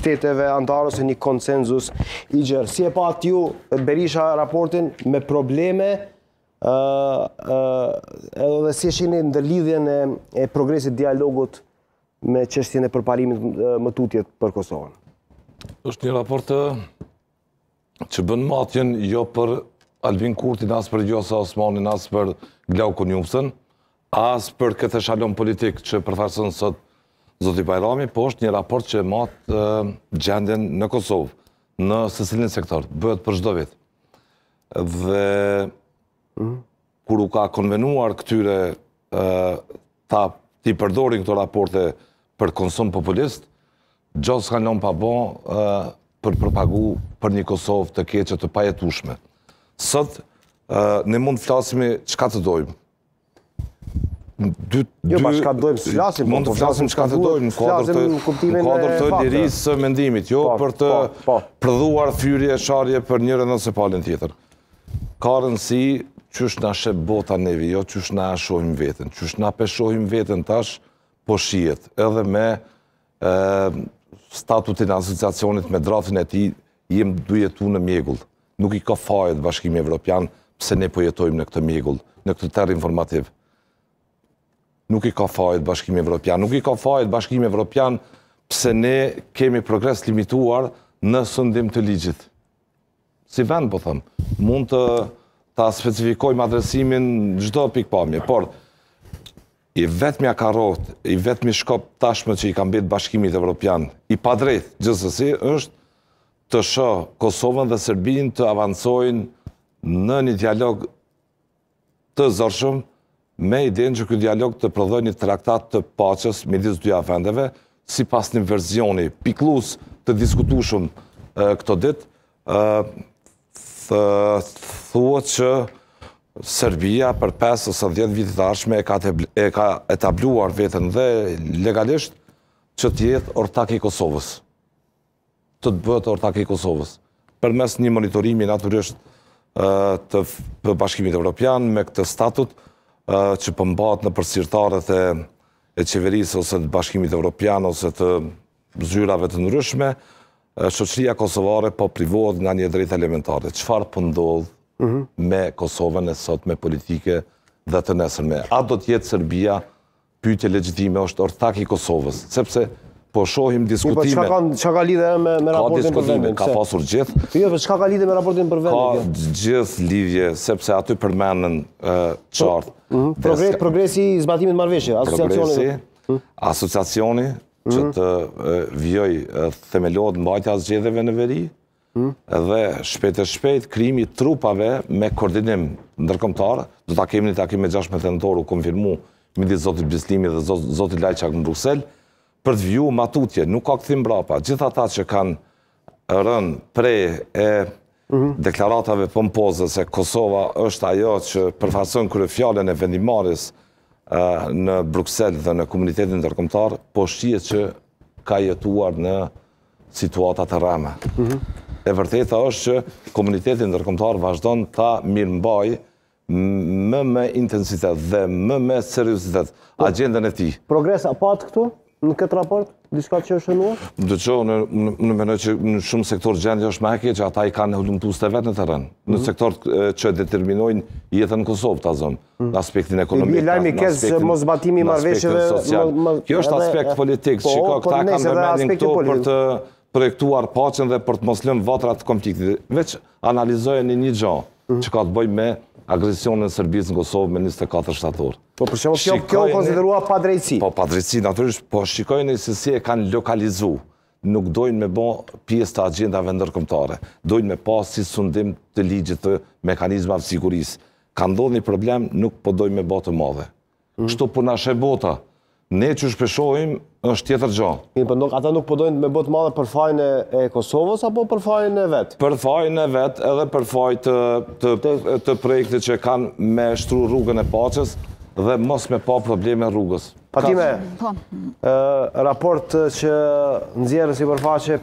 qiteteve antarës e një konsenzus i gjërë. Si e pa ju Berisha raportin me probleme edhe si e ndër lidhjen e progresit dialogut me qështjene përparimit më tutjet për Kosovën? është një raportë që bënë matjen jo për Alvin Kurtin, asë për Gjosa Osmanin, asë për Glau Konjumësën, asë për këtë shalon politikë që përfarësën sot Zoti Bajrami, po është një raport që matë gjendjen në Kosovë, në sësilin sektor, bëhet për shdo vit. Dhe kur u ka konvenuar këtyre ta ti përdorin këto raporte për konsum populist, gjithë s'ka njën pa bo për përpagu për një Kosovë të keqët të pajetushme. Sëtë, ne mund të flasimi qka të dojmë, dy dy jo bashkë dojmë po të flasim mund të flasim çka të dojmë në kuadër të të lirisë së mendimit jo po, për të po, përduar fyrje prodhuar sharje për njërin ose palën tjetër ka rëndësi është na shep bota nevi jo është na shohim veten është na peshohim veten tash po shihet edhe me statutin e asociacionit me draftin e tij jem dujetu në mjegull nuk i ka fajet bashkimi evropian pse ne po jetojmë në këtë mjegull në këtë terr informativ nuk i ka fajt bashkimi evropian, nuk i ka fajt bashkimi evropian pse ne kemi progres limituar në sëndim të ligjit. Si vend, po thëmë, mund të ta specifikojmë adresimin në gjdo pikpamje, por i vetëmi a karot, i vetëmi shkop tashme që i kam bitë bashkimit evropian, i padrejt, gjithësësi, është të shë Kosovën dhe Serbin të avancojnë në një dialog të zërshëm me idejnë që këtë dialog të prodhoj një traktat të pacës me disë duja vendeve, si pas një verzioni piklus të diskutushun këto dit, thua që Serbia për 5 ose 10 vitit arshme e ka etabluar vetën dhe legalisht që tjetë ortak i Kosovës. Të të bëtë ortak i Kosovës. Për mes një monitorimi naturisht të bashkimit e Europian me këtë statut, që pëmbat po në përsirtarët e qeverisë ose të bashkimit evropian ose të zyrave të nërëshme, qoqëria kosovare po privohet nga një drejt elementare. Qfar pëndodhë po mhm. me Kosovën e sot, me politike dhe të nesërme? A do tjetë Serbia pyte legjitime, është i Kosovës, sepse po shohim diskutime. Po çka ka jo, çka ka lidhje me me raportin për vendin? Ka pasur gjithë. Jo, çka ka lidhje me raportin për vendin? Ka gjithë lidhje sepse aty përmenën ë çart. progresi i zbatimit marrëveshje, asociacioni. Asociacioni që mhm. të vjoj themelohet mbajtja zgjedhjeve në veri mhm. dhe shpejt e shpejt krimi trupave me koordinim ndërkomtar, do ta kemi një takim me 16 tentor u konfirmu midis zotit Bislimi dhe zotit Lajçak në Bruxelles, për të vju matutje, nuk ka këthim brapa, gjitha ta që kanë rënë prej e mhm. deklaratave pompoze se Kosova është ajo që përfasën kërë fjallën e vendimaris në Bruxelles dhe në komunitetin tërkomtar, po shqie që ka jetuar në situatat të rame. Mhm. E vërteta është që komunitetin tërkomtar vazhdon ta mirë mbaj më me intensitet dhe më me seriusitet po, agendën e ti. Progresa patë këtu? në këtë raport, diska që është shënuar? uë? që, në menoj që në shumë sektor gjendje është me hekje që ata i ka në hudum të në të rënë. Në sektor që determinojnë jetën në Kosovë të azonë, mhm. në aspektin ekonomikë, në aspektin sociale. Kjo është aspekt politikë, që po, ka po, këta kanë në këto për të projektuar pacën dhe për të moslim vatrat të konfliktit. Veç analizojën i një gjohë që ka të bëjë me agresionin në Serbisë në Kosovë me 24 shtatorë. Po për shumë, kjo, kjo konsiderua pa drejtësi? Po pa drejtësi, naturisht, po shikojnë e se si e kanë lokalizu, nuk dojnë me bo pjesë të agendave ndërkëmtare, dojnë me pas si sundim të ligjit të mekanizmave sigurisë. Ka ndodhë një problem, nuk po dojnë me bo të madhe. Mm. Shtu puna e bota, ne që shpeshojmë është tjetër gjo. Po Një përndonë, ata nuk përdojnë po me botë madhe për fajnë e Kosovës, apo për fajnë e vetë? Për fajnë e vetë edhe për fajnë të projekte që kanë me shtru rrugën e paches dhe mos me pa probleme rrugës. Patime, po. raport që nëzjerës i përfaqe